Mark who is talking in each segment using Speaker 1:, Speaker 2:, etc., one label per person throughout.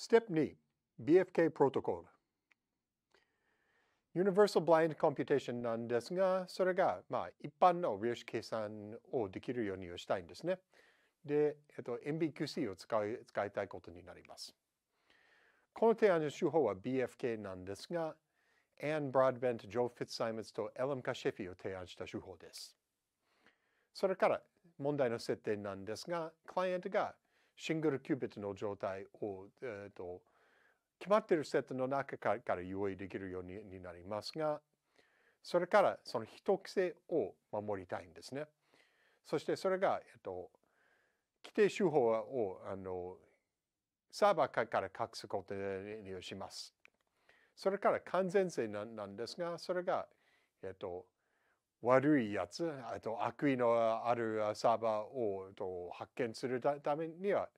Speaker 1: Step 2 BFK プロトコル Universal Blind Computation なんですが、それが、まあ、一般の量子計算をできるようにしたいんですね。で、えっと、MBQC を使い使いたいことになります。この提案の手法は BFK なんですが、Anne Broadbent、Joe Fitzsimons と e l ム・ m k a s h e f を提案した手法です。それから問題の設定なんですが、クライアントがシングルキュービットの状態を、えーと、決まっているセットの中から用意できるようになりますが、それからその秘匿性を守りたいんですね。そしてそれが、えっと、規定手法をあのサーバーから隠すことにします。それから完全性なんですが、それが、えっと、悪いやつ、あと悪意のあるサーバーをと発見するためには、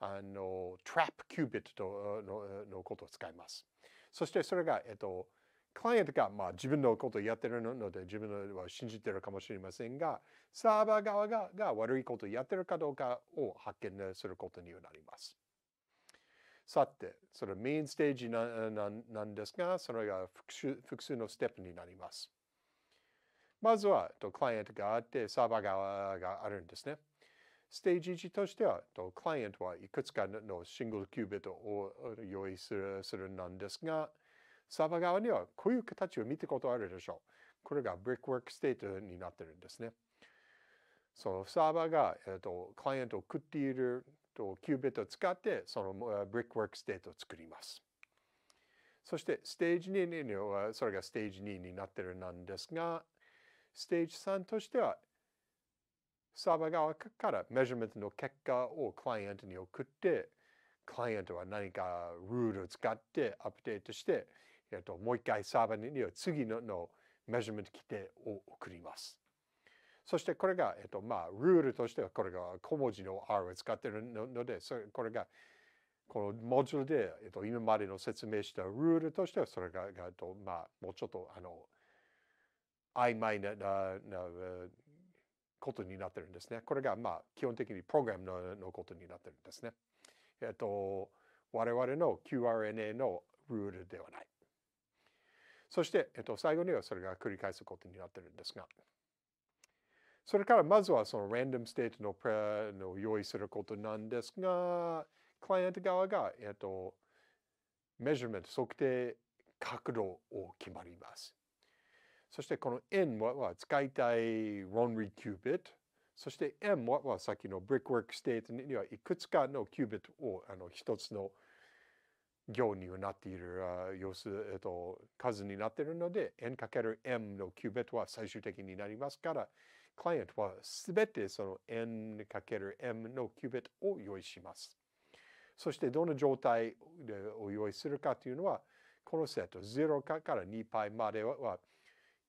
Speaker 1: あの、trap qubit とののことを使います。そしてそれが、えっと、クライアントが、まあ、自分のことをやってるので自分は信じてるかもしれませんが、サーバー側がが悪いことをやってるかどうかを発見することになります。さて、それメインステージなななんですが、それが複数複数のステップになります。まずはクライアントがあってサーバー側があるんですね。ステージ1としてはクライアントはいくつかのシングルキュービットを用意するするなんですがサーバー側にはこういう形を見たことあるでしょう。これがブリックワークステートになってるんですね。そのサーバーが、えー、とクライアントを食っているとキュービットを使ってそのブリックワークステートを作ります。そしてステージ2にそれがステージ2になってるなんですがステージ3としてはサーバー側からメジャーメントの結果をクライアントに送って、クライアントは何かルールを使ってアップデートして、えっと、もう一回サーバーには次ののメジャーメント規定を送ります。そしてこれが、えっと、まあ、ルールとしてはこれが小文字の R を使っているので、それこれが、このモジュールで、えっと、今までの説明したルールとしては、それが、えっと、まあ、もうちょっと、あの、曖昧なことになってるんですね。これがまあ基本的にプログラムののことになってるんですね。えっと、我々の QRNA のルールではない。そして、えっと、最後にはそれが繰り返すことになってるんですが。それからまずはその random state のプレの用意することなんですが、クライアント側が、えっと、メジャーメント測定角度を決まります。そしてこの N は使いたい RonReQubit そして M はさっきの Brickwork State にはいくつかの qubit をあの一つの行になっている様子、えっと、数になっているので N×M の qubit は最終的になりますからクライアントはすべてその N×M の qubit を用意します。そしてどの状態を用意するかというのはこのセット0から 2π までは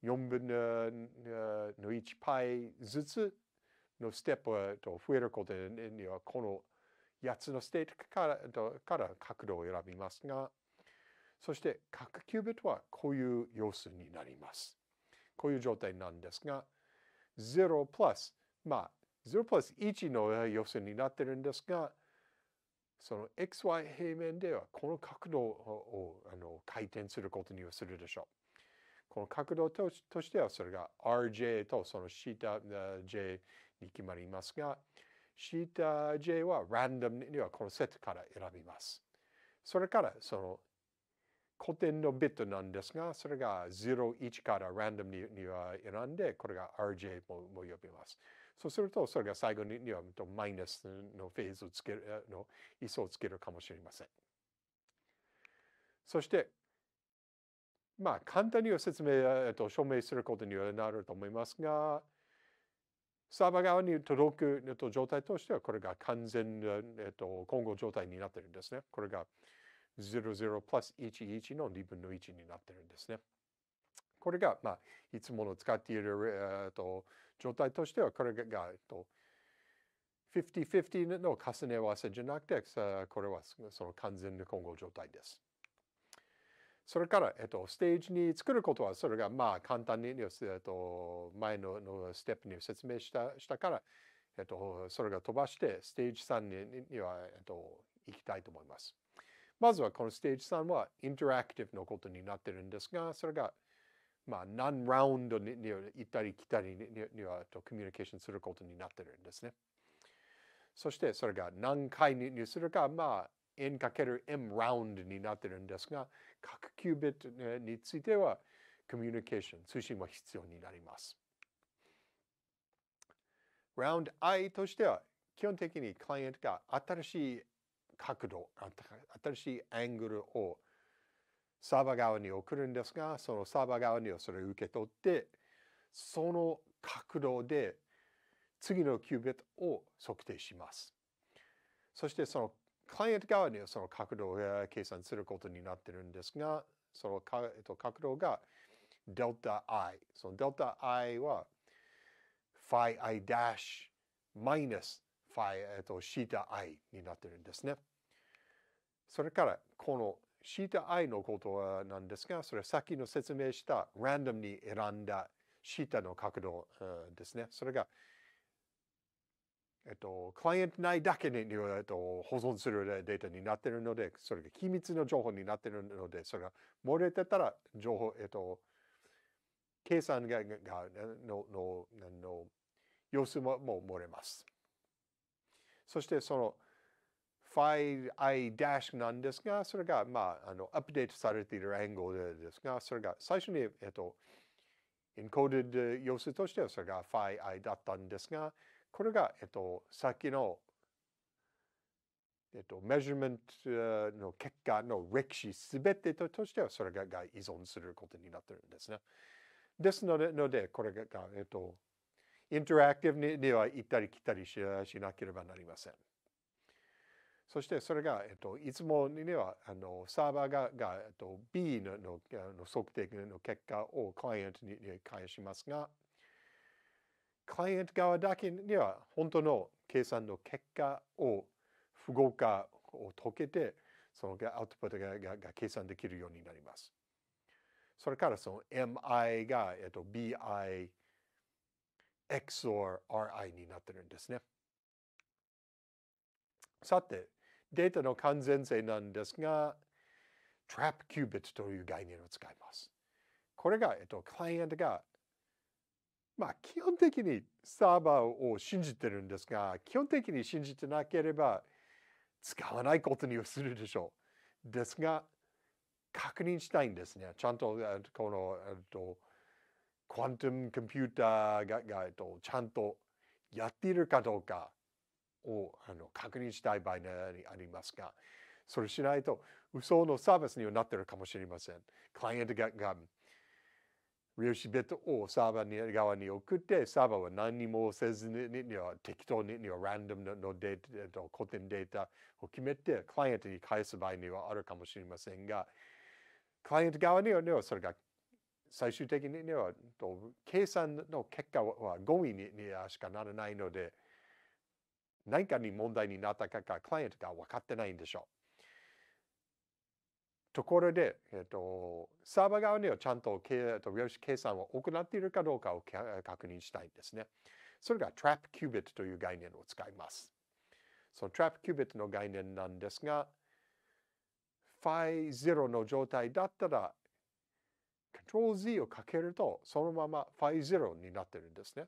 Speaker 1: 4分の1パイずつのステップと増えることにはこの8つのステートからから角度を選びますがそして各キュービットはこういう様子になります。こういう状態なんですが0プラスまあ0プラス1の要素になってるんですがその xy 平面ではこの角度をあの回転することにはするでしょう。この角度としてはそれが RJ とその θj に決まりますが θj はランダムにはこのセットから選びます。それからその古典のビットなんですがそれが01からランダムには選んでこれが RJ もも呼びます。そうするとそれが最後にはマイナスのフェーズをつけるの位相をつけるかもしれません。そしてまあ簡単には説明、えっと、証明することにはなると思いますが、サーバー側に届く、えっと、状態としては、これが完全、えっと、混合状態になってるんですね。これが00プラス11の2分の1になってるんですね。これが、まあ、いつもの使っている、えっと、状態としては、これが、えっと、50-50の重ね合わせじゃなくて、これはその完全な混合状態です。それから、えっと、ステージに作ることは、それがまあ簡単に、えっと、前ののステップに説明したしたから、えっと、それが飛ばして、ステージ3にには、えっと、行きたいと思います。まずはこのステージ3はインタラクティブのことになってるんですが、それが、まあ、何ラウンドに行ったり来たりにはとコミュニケーションすることになってるんですね。そしてそれが何回にするか、まあ、n×m ラウンドになってるんですが、各キュービットについては、コミュニケーション、通信は必要になります。ラウンド i としては、基本的にクライアントが新しい角度、新しいアングルをサーバー側に送るんですが、そのサーバー側にはそれを受け取って、その角度で次のキュービットを測定します。そしてそのクライアント側にはその角度を計算することになってるんですが、そのか、えっと、角度がデルタ i。そのデルタ i は phi i ダッシュマイナス phi、えっと、シータ i になってるんですね。それから、このシータ i のことなんですが、それはさっきの説明したランダムに選んだシータの角度ですね。それがえっと、クライアント内だけに、えっと、保存するデータになってるので、それが機密の情報になってるので、それが漏れてたら、情報、えっと、計算ががののの様子ももう漏れます。そしてそのファイル i なんですが、それが、まあ、あのアップデートされている暗号ですが、それが最初に、えっと、エンコーデッド様子としてはそれがファイ i だったんですが、これが、えっと、さっきの、えっと、メジャーメントの結果の歴史すべてとしてはそれがが依存することになってるんですね。ですので、のでこれが、えっと、インタラクティブにには行ったり来たりしなければなりません。そしてそれが、えっと、いつもにはあのサーバーがが、えっと、B ののの測定の結果をクライアントに返しますが、クライアント側だけには本当の計算の結果を符号化を解けてそのアウトプットがが計算できるようになります。それからその MI が、えっと、BI XOR RI になってるんですね。さてデータの完全性なんですが TrapQubit という概念を使います。これが、えっと、クライアントがまあ、基本的にサーバーを信じてるんですが、基本的に信じてなければ使わないことにするでしょう。ですが、確認したいんですね。ちゃんと、この、えっと、クワントムコンピューターが、がえっと、ちゃんとやっているかどうかをあの確認したい場合にありますが、それしないと、嘘のサービスにはなってるかもしれません。クライアントががオシベットをサーバー側に送って、サーバーは何もせずには適当にはランダムのデータ、古典データを決めて、クライアントに返す場合にはあるかもしれませんが、クライアント側にはそれが最終的には計算の結果は合意にしかならないので、何かに問題になったかがクライアントが分かってないんでしょう。ところで、えーと、サーバー側にはちゃんと計算を行っているかどうかを確認したいんですね。それが TrapQubit という概念を使います。その TrapQubit の概念なんですが、Phi0 の状態だったら、Ctrl-Z をかけると、そのまま Phi0 になってるんですね。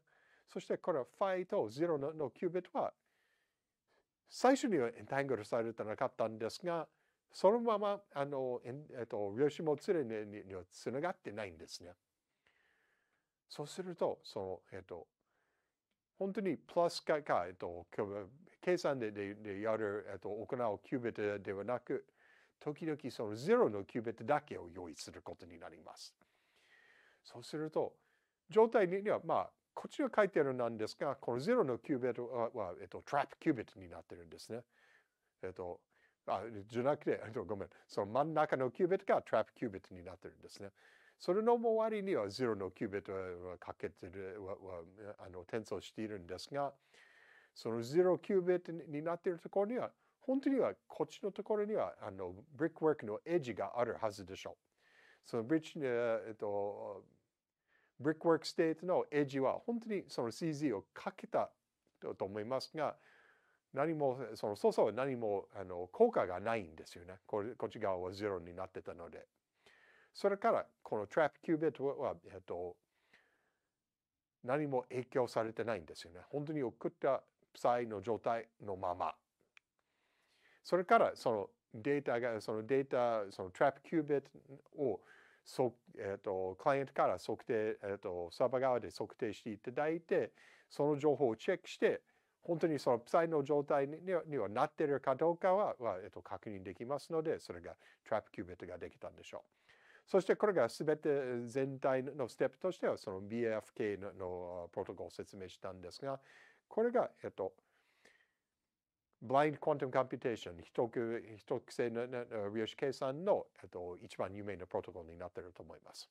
Speaker 1: そしてこは Phi と0のの Qubit は、最初にはエンタングルされてなかったんですが、そのままあの、えっと、吉も連れににはつながってないんですね。そうすると、その、えっと、本当にプラスかか、えっと、計算でででやる、えっと、行うキュービットではなく、時々そのゼロのキュービットだけを用意することになります。そうすると、状態には、まあ、こっちが書いてあるなんですが、このゼロのキュービットは、えっと、トラップキュービットになってるんですね。えっと、あ、じゃなくて、ごめん。その真ん中のキュービットがトラップキュービットになってるんですね。それの周りには0のキュービットはかけてる、はあの転送しているんですが、その0キュービットになっているところには、本当にはこっちのところにはあのブリックワークのエッジがあるはずでしょう。そのブリッジ、えっと、ブリックワークステートのエッジは本当にその CZ をかけたと思いますが、何もその操作は何もあの効果がないんですよねこれこっち側はゼロになってたのでそれからこの trap qubit は、えっと、何も影響されてないんですよね本当に送った際の状態のままそれからそのデータがそのデータその trap qubit をそえっと、クライアントから測定、えっと、とサーバー側で測定していただいてその情報をチェックして本当にその負債の状態にはなっているかどうかは、はえっと、確認できますので、それがトラップキュービットができたんでしょう。そしてこれが全て全体のステップとしては、その BFK ののプロトコルを説明したんですが、これが、えっと、ブラインドコンテンコンピュテーション、秘匿性の量子計算の、えっと、一番有名なプロトコルになっていると思います。